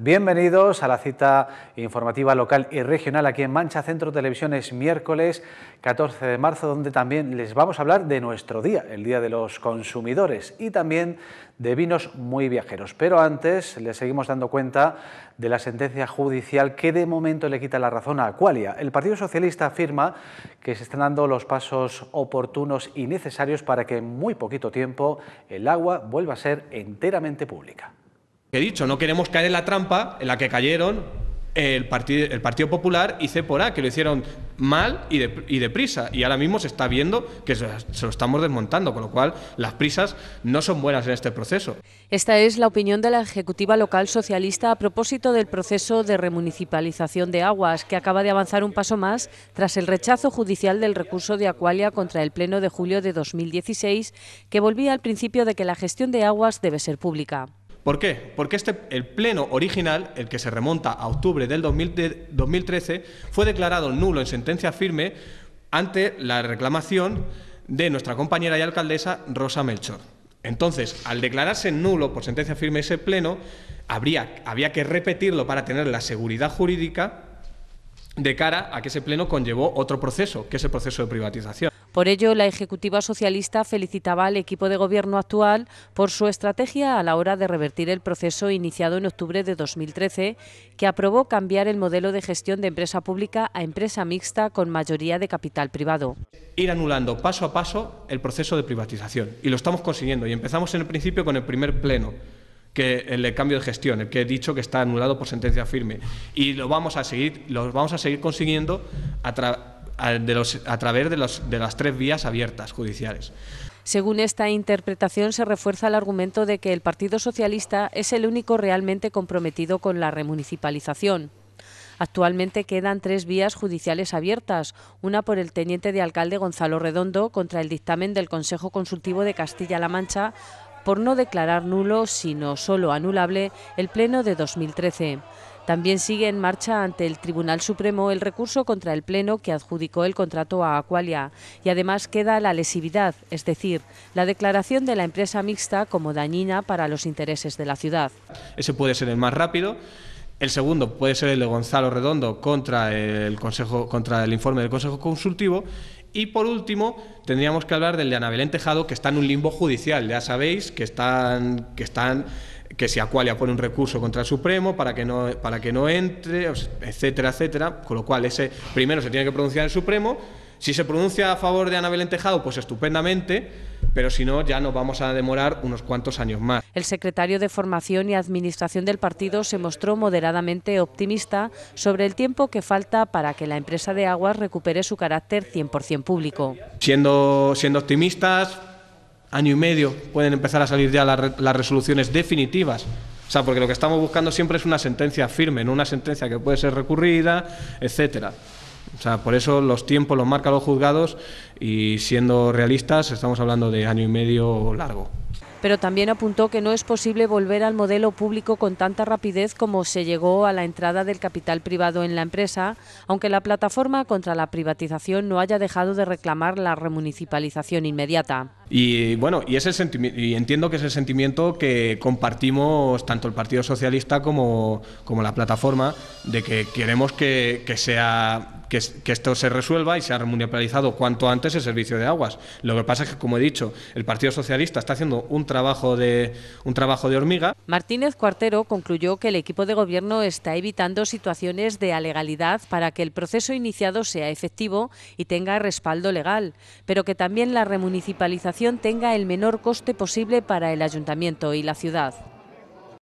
Bienvenidos a la cita informativa local y regional aquí en Mancha Centro Televisión es miércoles 14 de marzo donde también les vamos a hablar de nuestro día, el Día de los Consumidores y también de vinos muy viajeros. Pero antes les seguimos dando cuenta de la sentencia judicial que de momento le quita la razón a Acualia. El Partido Socialista afirma que se están dando los pasos oportunos y necesarios para que en muy poquito tiempo el agua vuelva a ser enteramente pública he dicho, no queremos caer en la trampa en la que cayeron el, Partido, Popular y CEPORA, que lo hicieron mal y, de, deprisa. Y ahora mismo se está viendo que se, lo estamos desmontando, con lo cual las prisas no son buenas en este proceso. Esta es la opinión de la Ejecutiva Local Socialista a propósito del proceso de remunicipalización de aguas, que acaba de avanzar un paso más tras el rechazo judicial del recurso de Acualia contra el Pleno de julio de 2016, que volvía al principio de que la gestión de aguas debe ser pública. ¿Por qué? Porque este, el pleno original, el que se remonta a octubre del 2013, fue declarado nulo en sentencia firme ante la reclamación de nuestra compañera y alcaldesa Rosa Melchor. Entonces, al declararse nulo por sentencia firme ese pleno, habría, había que repetirlo para tener la seguridad jurídica de cara a que ese pleno conllevó otro proceso, que es el proceso de privatización. Por ello, la Ejecutiva Socialista felicitaba al equipo de gobierno actual por su estrategia a la hora de revertir el proceso iniciado en octubre de 2013, que aprobó cambiar el modelo de gestión de empresa pública a empresa mixta con mayoría de capital privado. Ir anulando paso a paso el proceso de privatización, y lo estamos consiguiendo, y empezamos en el principio con el primer pleno que el cambio de gestión, el que he dicho que está anulado por sentencia firme. Y lo vamos a seguir, lo vamos a seguir consiguiendo a través a, través de, de las tres vías abiertas judiciales. Según esta interpretación, se refuerza el argumento de que el Partido Socialista es el único realmente comprometido con la remunicipalización. Actualmente quedan tres vías judiciales abiertas, una por el teniente de alcalde Gonzalo Redondo contra el dictamen del Consejo Consultivo de Castilla-La Mancha por no declarar nulo, sino solo anulable, el Pleno de 2013. También sigue en marcha ante el Tribunal Supremo el recurso contra el Pleno que adjudicó el contrato a Aqualia y además queda la lesividad, es decir, la declaración de la empresa mixta como dañina para los intereses de la ciudad. Ese puede ser el más rápido. El segundo puede ser el de Gonzalo Redondo contra el, consejo, contra el informe del Consejo Consultivo. Y por último, tendríamos que hablar del de Ana Tejado, que está en un limbo judicial. Ya sabéis que están, que están que si Acualia pone un recurso contra el Supremo para que no, para que no entre, etcétera, etcétera. Con lo cual, ese primero se tiene que pronunciar el Supremo. Si se pronuncia a favor de Ana Belén Tejado, pues estupendamente, pero si no, ya nos vamos a demorar unos cuantos años más. El secretario de Formación y Administración del partido se mostró moderadamente optimista sobre el tiempo que falta para que la empresa de aguas recupere su carácter 100% público. Siendo, siendo optimistas, año y medio pueden empezar a salir ya las, resoluciones definitivas o sea, porque lo que estamos buscando siempre es una sentencia firme, no una sentencia que puede ser recurrida, etcétera. O sea, por eso los tiempos los marcan los juzgados y siendo realistas estamos hablando de año y medio largo pero también apuntó que no es posible volver al modelo público con tanta rapidez como se llegó a la entrada del capital privado en la empresa, aunque la plataforma contra la privatización no haya dejado de reclamar la remunicipalización inmediata. Y bueno, y, y entiendo que es el sentimiento que compartimos tanto el Partido Socialista como, como la plataforma, de que queremos que sea que, esto se resuelva y se ha remunicipalizado cuanto antes el servicio de aguas. Lo que pasa es que, como he dicho, el Partido Socialista está haciendo un trabajo de, un trabajo de hormiga. Martínez Cuartero concluyó que el equipo de gobierno está evitando situaciones de alegalidad para que el proceso iniciado sea efectivo y tenga respaldo legal, pero que también la remunicipalización tenga el menor coste posible para el ayuntamiento y la ciudad.